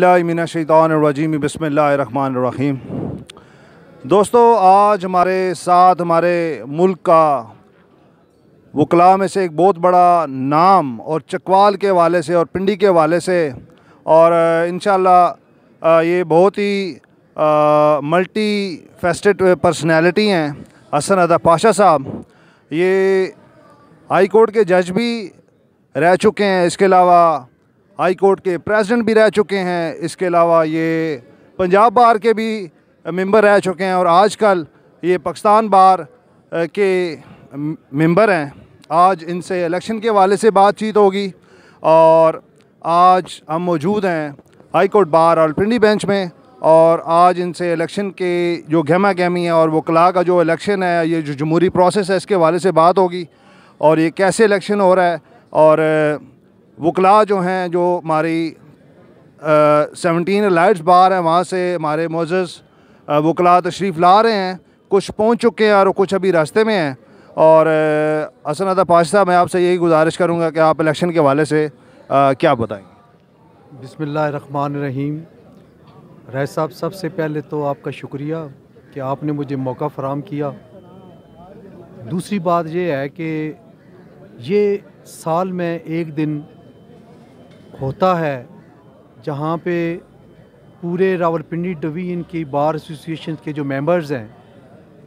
मिनशानरजीम बसमीम दोस्तों आज हमारे साथ हमारे मुल्क का वकला में से एक बहुत बड़ा नाम और चकवाल के वाले से और पिंडी के हवाले से और इन ये बहुत ही मल्टी फेस्टेड पर्सनैलिटी हैं हसन अदा पाशा साहब ये हाई कोर्ट के जज भी रह चुके हैं इसके अलावा हाई कोर्ट के प्रेसिडेंट भी रह चुके हैं इसके अलावा ये पंजाब बार के भी मेंबर रह चुके हैं और आजकल ये पाकिस्तान बार के मेंबर हैं आज इनसे इलेक्शन के हवाले से बातचीत होगी और आज हम मौजूद हैं हाई कोर्ट बार और पिंडी बेंच में और आज इनसे इलेक्शन के जो गहमा गहमी है और वो कला का जो इलेक्शन है ये जो जमहूरी प्रोसेस है इसके हवाले से बात होगी और ये कैसे इलेक्शन हो रहा है और वकला जो हैं जो हमारी सेवनटीन लाइट्स बार हैं वहाँ से हमारे मोजस वकला तशरीफ़ ला रहे हैं कुछ पहुँच चुके हैं और कुछ अभी रास्ते में हैं और असन अदा पाश साहब मैं आपसे यही गुजारिश करूँगा कि आप इलेक्शन के हवाले से आ, क्या बताएँ बिसमान रहीम राय साहब सबसे पहले तो आपका शुक्रिया कि आपने मुझे मौका फराम किया दूसरी बात यह है कि ये साल में एक दिन होता है जहाँ पे पूरे रावलपिंडी डिवीजन की बार एसोसिएशन के जो मेंबर्स हैं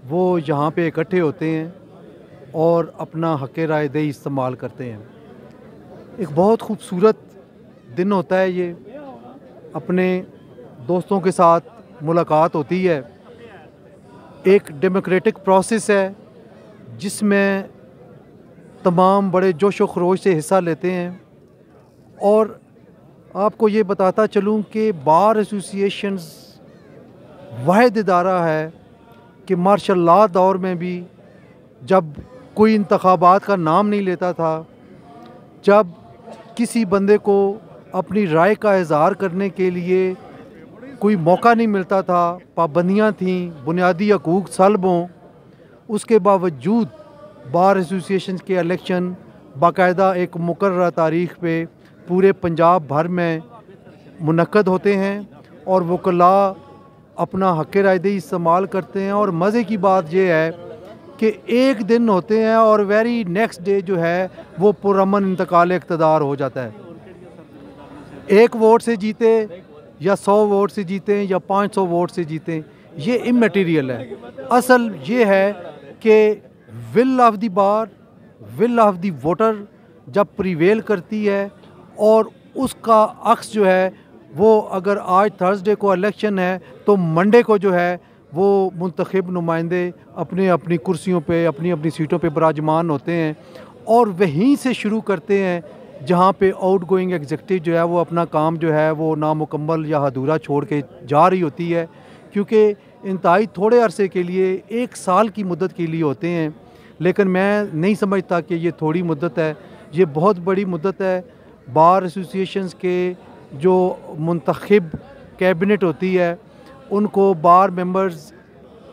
वो यहाँ पे इकट्ठे होते हैं और अपना हक राय दे इस्तेमाल करते हैं एक बहुत खूबसूरत दिन होता है ये अपने दोस्तों के साथ मुलाकात होती है एक डेमोक्रेटिक प्रोसेस है जिसमें तमाम बड़े जोश व खरोश से हिस्सा लेते हैं और आपको ये बताता चलूँ कि बार एसोसिएशन वाद इदारा है कि मार्शल ला दौर में भी जब कोई इंतबात का नाम नहीं लेता था जब किसी बंदे को अपनी राय का इजहार करने के लिए कोई मौका नहीं मिलता था पाबंदियाँ थीं बुनियादी हकूक सलब हों उसके बावजूद बार एसोसिएशन के इलेक्शन बाकायदा एक मुकर तारीख पे पूरे पंजाब भर में मुनद होते हैं और वकला अपना हक रायदे इस्तेमाल करते हैं और मज़े की बात यह है कि एक दिन होते हैं और वेरी नेक्स्ट डे जो है वो पुरमन इंतकाल इकतदार हो जाता है एक वोट से जीते या सौ वोट से जीते या पाँच सौ वोट से जीते ये इमेटीरियल है असल ये है कि विल ऑफ दी बार विल ऑफ दी वोटर जब प्रिवेल करती है और उसका अक्स जो है वो अगर आज थर्सडे को इलेक्शन है तो मंडे को जो है वो मंतखब नुमाइंदे अपने अपनी कुर्सियों पे अपनी अपनी सीटों पे बराजमान होते हैं और वहीं से शुरू करते हैं जहाँ पे आउट गोइंग एग्जेक्टिव जो है वो अपना काम जो है वो नामुकम्मल या अधूरा छोड़ के जा रही होती है क्योंकि इंतहाई थोड़े अरसे के लिए एक साल की मदद के लिए होते हैं लेकिन मैं नहीं समझता कि ये थोड़ी मदत है ये बहुत बड़ी मदत है बार एसोसिएशन के जो मंतखब कैबिनेट होती है उनको बार मेंबर्स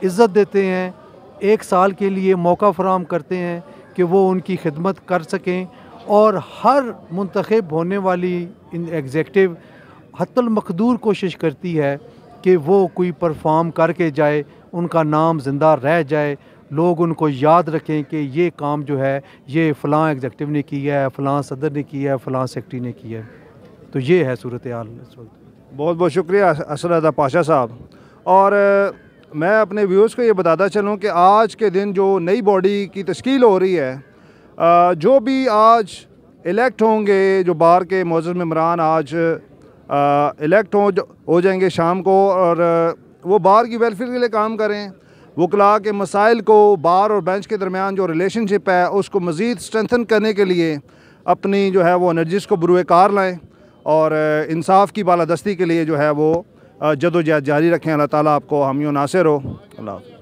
इज़्ज़त देते हैं एक साल के लिए मौका फराम करते हैं कि वो उनकी खिदमत कर सकें और हर मंतखब होने वाली इन एग्जेक्टिव हतमकदूर कोशिश करती है कि वो कोई परफॉर्म करके जाए उनका नाम ज़िंदा रह जाए लोग उनको याद रखें कि ये काम जो है ये फ़लाँ एग्जेक्टिव ने किया है फ़लाँ सदर ने किया है फ़लाँ सेक्रटरी ने किया है तो ये है सूरत हाल इस वक्त बहुत बहुत शुक्रिया असलदा पाशा साहब और मैं अपने व्यूज़ को ये बताता चलूँ कि आज के दिन जो नई बॉडी की तश्ील हो रही है जो भी आज इलेक्ट होंगे जो बाहर के मौजूद इमरान आज इलेक्ट हो हो जाएंगे शाम को और वो बाहर की वेलफेयर के लिए काम करें वकला के मसाइल को बार और बेंच के दरमियान जो रिलेशनशिप है उसको मज़ीद स्ट्रेंथन करने के लिए अपनी जो है वो एनर्जीज़ को बरूए कार लाएँ और इंसाफ की बालादस्ती के लिए जो है वो जदोजहद जारी रखें अल्लाह ताली आपको हमियो नासिर हो अल्लाह